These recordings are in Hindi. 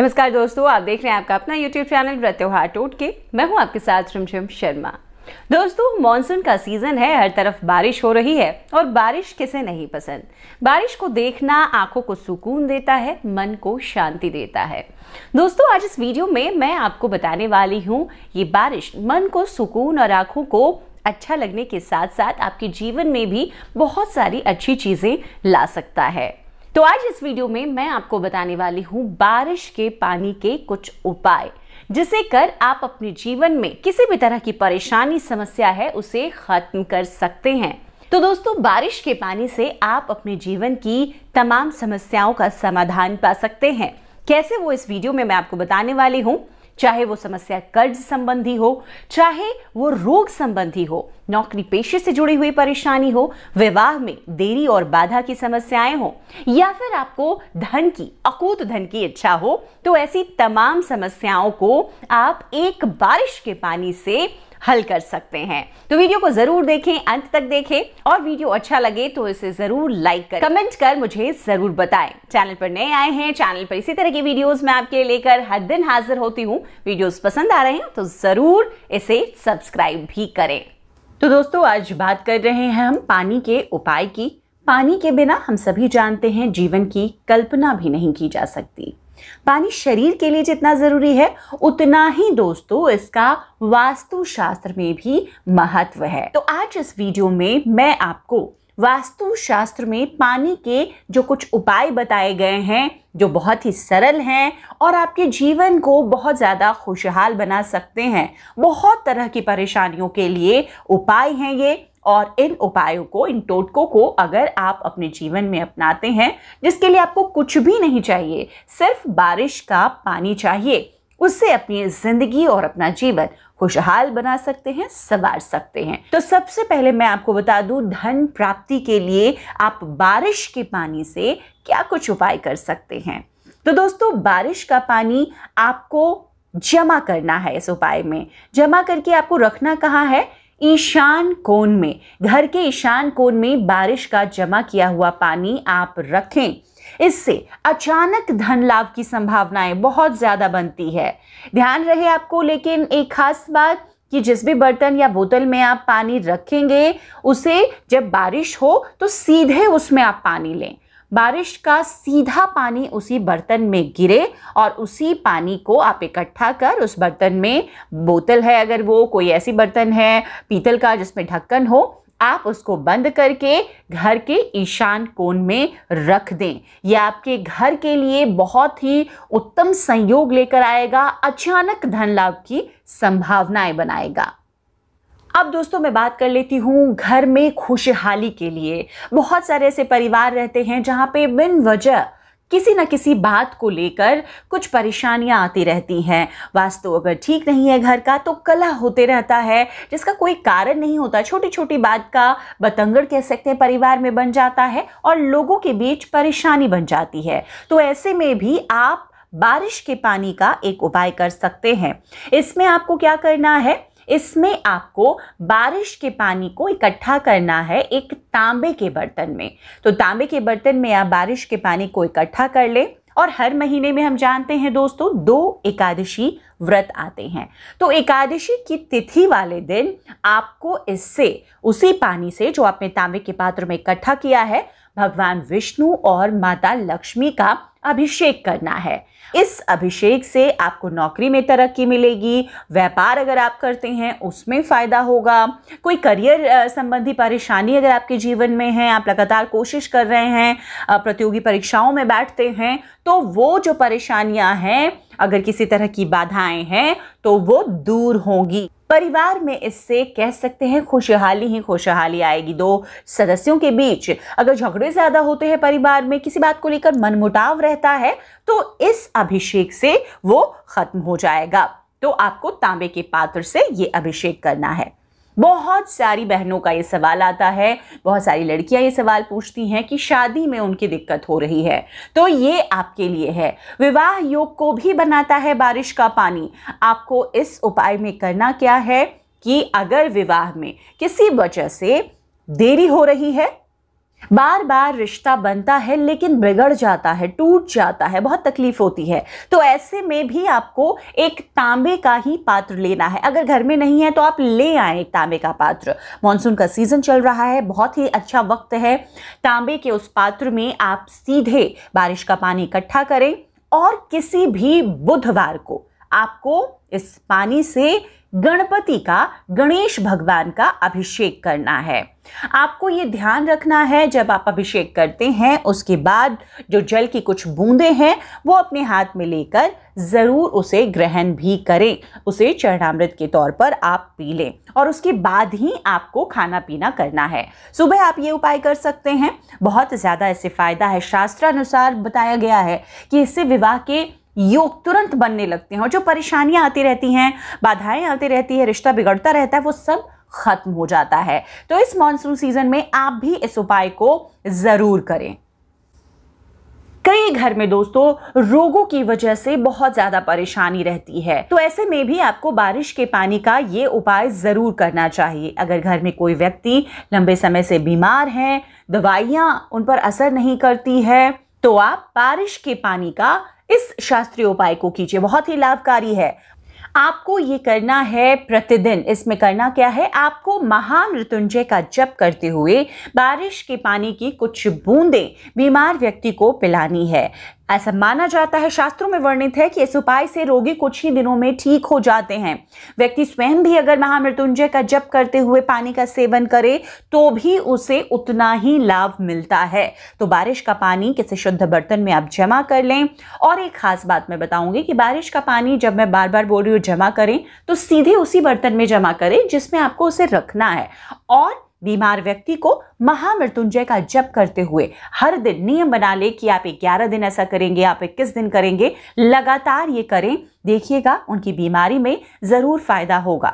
नमस्कार दोस्तों आप देख रहे हैं आपका अपना यूट्यूब चैनल प्रत्योहार टोट के मैं हूं आपके साथ रिमझिम शर्मा दोस्तों मॉनसून का सीजन है हर तरफ बारिश हो रही है और बारिश किसे नहीं पसंद बारिश को देखना आंखों को सुकून देता है मन को शांति देता है दोस्तों आज इस वीडियो में मैं आपको बताने वाली हूँ ये बारिश मन को सुकून और आंखों को अच्छा लगने के साथ साथ आपके जीवन में भी बहुत सारी अच्छी चीज़ें ला सकता है तो आज इस वीडियो में मैं आपको बताने वाली हूँ बारिश के पानी के कुछ उपाय जिसे कर आप अपने जीवन में किसी भी तरह की परेशानी समस्या है उसे खत्म कर सकते हैं तो दोस्तों बारिश के पानी से आप अपने जीवन की तमाम समस्याओं का समाधान पा सकते हैं कैसे वो इस वीडियो में मैं आपको बताने वाली हूँ चाहे वो समस्या कर्ज संबंधी हो चाहे वो रोग संबंधी हो नौकरी पेशे से जुड़ी हुई परेशानी हो विवाह में देरी और बाधा की समस्याएं हो या फिर आपको धन की अकूत धन की इच्छा हो तो ऐसी तमाम समस्याओं को आप एक बारिश के पानी से हल कर सकते हैं तो वीडियो को जरूर देखें अंत तक देखें और वीडियो अच्छा लगे तो इसे जरूर लाइक करें कमेंट कर मुझे जरूर बताएं चैनल पर नए आए हैं चैनल पर इसी तरह की वीडियोस मैं आपके लिए लेकर हर दिन हाजिर होती हूँ वीडियोस पसंद आ रहे हैं तो जरूर इसे सब्सक्राइब भी करें तो दोस्तों आज बात कर रहे हैं हम पानी के उपाय की पानी के बिना हम सभी जानते हैं जीवन की कल्पना भी नहीं की जा सकती पानी शरीर के लिए जितना ज़रूरी है उतना ही दोस्तों इसका वास्तुशास्त्र में भी महत्व है तो आज इस वीडियो में मैं आपको वास्तुशास्त्र में पानी के जो कुछ उपाय बताए गए हैं जो बहुत ही सरल हैं और आपके जीवन को बहुत ज़्यादा खुशहाल बना सकते हैं बहुत तरह की परेशानियों के लिए उपाय हैं ये और इन उपायों को इन टोटकों को अगर आप अपने जीवन में अपनाते हैं जिसके लिए आपको कुछ भी नहीं चाहिए सिर्फ बारिश का पानी चाहिए उससे अपनी ज़िंदगी और अपना जीवन खुशहाल बना सकते हैं संवार सकते हैं तो सबसे पहले मैं आपको बता दूं धन प्राप्ति के लिए आप बारिश के पानी से क्या कुछ उपाय कर सकते हैं तो दोस्तों बारिश का पानी आपको जमा करना है इस उपाय में जमा करके आपको रखना कहाँ है ईशान कोण में घर के ईशान कोण में बारिश का जमा किया हुआ पानी आप रखें इससे अचानक धन लाभ की संभावनाएं बहुत ज़्यादा बनती है ध्यान रहे आपको लेकिन एक खास बात कि जिस भी बर्तन या बोतल में आप पानी रखेंगे उसे जब बारिश हो तो सीधे उसमें आप पानी लें बारिश का सीधा पानी उसी बर्तन में गिरे और उसी पानी को आप इकट्ठा कर उस बर्तन में बोतल है अगर वो कोई ऐसी बर्तन है पीतल का जिसमें ढक्कन हो आप उसको बंद करके घर के ईशान कोण में रख दें यह आपके घर के लिए बहुत ही उत्तम संयोग लेकर आएगा अचानक धन लाभ की संभावनाएं बनाएगा अब दोस्तों मैं बात कर लेती हूँ घर में खुशहाली के लिए बहुत सारे ऐसे परिवार रहते हैं जहाँ पे बिन वजह किसी न किसी बात को लेकर कुछ परेशानियाँ आती रहती हैं वास्तु अगर ठीक नहीं है घर का तो कला होते रहता है जिसका कोई कारण नहीं होता छोटी छोटी बात का बतंगड़ कह सकते हैं परिवार में बन जाता है और लोगों के बीच परेशानी बन जाती है तो ऐसे में भी आप बारिश के पानी का एक उपाय कर सकते हैं इसमें आपको क्या करना है इसमें आपको बारिश के पानी को इकट्ठा करना है एक तांबे के बर्तन में तो तांबे के बर्तन में आप बारिश के पानी को इकट्ठा कर लें और हर महीने में हम जानते हैं दोस्तों दो एकादशी व्रत आते हैं तो एकादशी की तिथि वाले दिन आपको इससे उसी पानी से जो आपने तांबे के पात्र में इकट्ठा किया है भगवान विष्णु और माता लक्ष्मी का अभिषेक करना है इस अभिषेक से आपको नौकरी में तरक्की मिलेगी व्यापार अगर आप करते हैं उसमें फ़ायदा होगा कोई करियर संबंधी परेशानी अगर आपके जीवन में है आप लगातार कोशिश कर रहे हैं प्रतियोगी परीक्षाओं में बैठते हैं तो वो जो परेशानियां हैं अगर किसी तरह की बाधाएं हैं तो वो दूर होंगी परिवार में इससे कह सकते हैं खुशहाली ही खुशहाली आएगी दो सदस्यों के बीच अगर झगड़े ज़्यादा होते हैं परिवार में किसी बात को लेकर मनमुटाव रहता है तो इस अभिषेक से वो ख़त्म हो जाएगा तो आपको तांबे के पात्र से ये अभिषेक करना है बहुत सारी बहनों का ये सवाल आता है बहुत सारी लड़कियां ये सवाल पूछती हैं कि शादी में उनकी दिक्कत हो रही है तो ये आपके लिए है विवाह योग को भी बनाता है बारिश का पानी आपको इस उपाय में करना क्या है कि अगर विवाह में किसी वजह से देरी हो रही है बार बार रिश्ता बनता है लेकिन बिगड़ जाता है टूट जाता है बहुत तकलीफ होती है तो ऐसे में भी आपको एक तांबे का ही पात्र लेना है अगर घर में नहीं है तो आप ले आए एक तांबे का पात्र मानसून का सीजन चल रहा है बहुत ही अच्छा वक्त है तांबे के उस पात्र में आप सीधे बारिश का पानी इकट्ठा करें और किसी भी बुधवार को आपको इस पानी से गणपति का गणेश भगवान का अभिषेक करना है आपको ये ध्यान रखना है जब आप अभिषेक करते हैं उसके बाद जो जल की कुछ बूंदें हैं वो अपने हाथ में लेकर ज़रूर उसे ग्रहण भी करें उसे चरणामृत के तौर पर आप पी लें और उसके बाद ही आपको खाना पीना करना है सुबह आप ये उपाय कर सकते हैं बहुत ज़्यादा इससे फ़ायदा है शास्त्रानुसार बताया गया है कि इससे विवाह के योग तुरंत बनने लगते हैं और जो परेशानियां आती रहती हैं बाधाएं आती रहती है रिश्ता बिगड़ता रहता है वो सब खत्म हो जाता है तो इस मानसून सीजन में आप भी इस उपाय को जरूर करें कई घर में दोस्तों रोगों की वजह से बहुत ज्यादा परेशानी रहती है तो ऐसे में भी आपको बारिश के पानी का ये उपाय जरूर करना चाहिए अगर घर में कोई व्यक्ति लंबे समय से बीमार है दवाइयां उन पर असर नहीं करती है तो आप बारिश के पानी का इस शास्त्रीय उपाय को कीजिए बहुत ही लाभकारी है आपको ये करना है प्रतिदिन इसमें करना क्या है आपको महामृत्युंजय का जप करते हुए बारिश के पानी की कुछ बूंदें बीमार व्यक्ति को पिलानी है ऐसा माना जाता है शास्त्रों में वर्णित है कि इस उपाय से रोगी कुछ ही दिनों में ठीक हो जाते हैं व्यक्ति स्वयं भी अगर महामृत्युंजय का जप करते हुए पानी का सेवन करे तो भी उसे उतना ही लाभ मिलता है तो बारिश का पानी किसी शुद्ध बर्तन में आप जमा कर लें और एक खास बात मैं बताऊंगी कि बारिश का पानी जब मैं बार बार बोल रही हूँ जमा करें तो सीधे उसी बर्तन में जमा करें जिसमें आपको उसे रखना है और बीमार व्यक्ति को महामृत्युंजय का जप करते हुए हर दिन नियम बना ले कि आप ग्यारह दिन ऐसा करेंगे आप इक्कीस दिन करेंगे लगातार ये करें देखिएगा उनकी बीमारी में ज़रूर फायदा होगा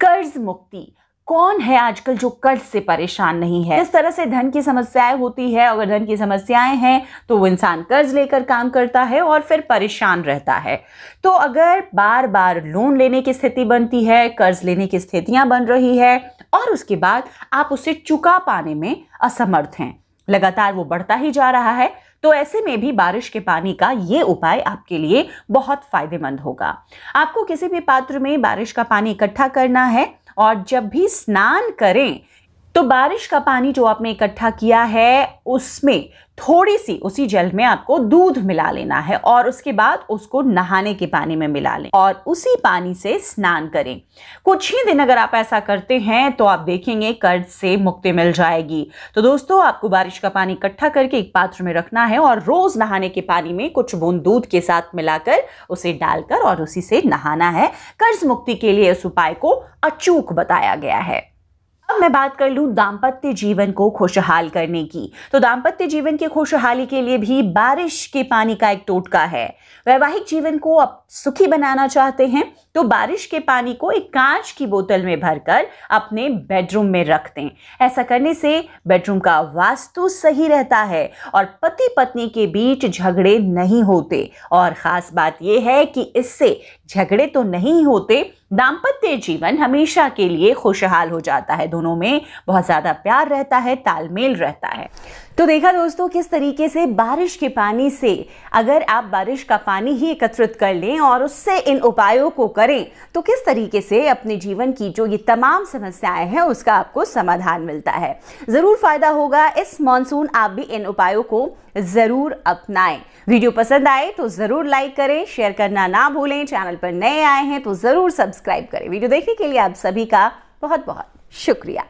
कर्ज मुक्ति कौन है आजकल जो कर्ज से परेशान नहीं है इस तरह से धन की समस्याएं होती है अगर धन की समस्याएं हैं तो वो इंसान कर्ज लेकर काम करता है और फिर परेशान रहता है तो अगर बार बार लोन लेने की स्थिति बनती है कर्ज लेने की स्थितियां बन रही है और उसके बाद आप उसे चुका पाने में असमर्थ हैं लगातार वो बढ़ता ही जा रहा है तो ऐसे में भी बारिश के पानी का ये उपाय आपके लिए बहुत फायदेमंद होगा आपको किसी भी पात्र में बारिश का पानी इकट्ठा करना है और जब भी स्नान करें तो बारिश का पानी जो आपने इकट्ठा किया है उसमें थोड़ी सी उसी जल में आपको दूध मिला लेना है और उसके बाद उसको नहाने के पानी में मिला लें और उसी पानी से स्नान करें कुछ ही दिन अगर आप ऐसा करते हैं तो आप देखेंगे कर्ज से मुक्ति मिल जाएगी तो दोस्तों आपको बारिश का पानी इकट्ठा करके एक पात्र में रखना है और रोज नहाने के पानी में कुछ बूंद दूध के साथ मिलाकर उसे डालकर और उसी से नहाना है कर्ज मुक्ति के लिए इस उपाय को अचूक बताया गया है अब मैं बात कर लूँ दाम्पत्य जीवन को खुशहाल करने की तो दाम्पत्य जीवन की खुशहाली के लिए भी बारिश के पानी का एक टोटका है वैवाहिक जीवन को आप सुखी बनाना चाहते हैं तो बारिश के पानी को एक कांच की बोतल में भरकर अपने बेडरूम में रख दें ऐसा करने से बेडरूम का वास्तु सही रहता है और पति पत्नी के बीच झगड़े नहीं होते और ख़ास बात यह है कि इससे झगड़े तो नहीं होते दाम्पत्य जीवन हमेशा के लिए खुशहाल हो जाता है दोनों में बहुत ज़्यादा प्यार रहता है तालमेल रहता है तो देखा दोस्तों किस तरीके से बारिश के पानी से अगर आप बारिश का पानी ही एकत्रित कर लें और उससे इन उपायों को करें तो किस तरीके से अपने जीवन की जो ये तमाम समस्याएं हैं उसका आपको समाधान मिलता है ज़रूर फायदा होगा इस मानसून आप भी इन उपायों को ज़रूर अपनाएं वीडियो पसंद आए तो ज़रूर लाइक करें शेयर करना ना भूलें चैनल पर नए आए हैं तो ज़रूर सब्सक्राइब करें वीडियो देखने के लिए आप सभी का बहुत बहुत शुक्रिया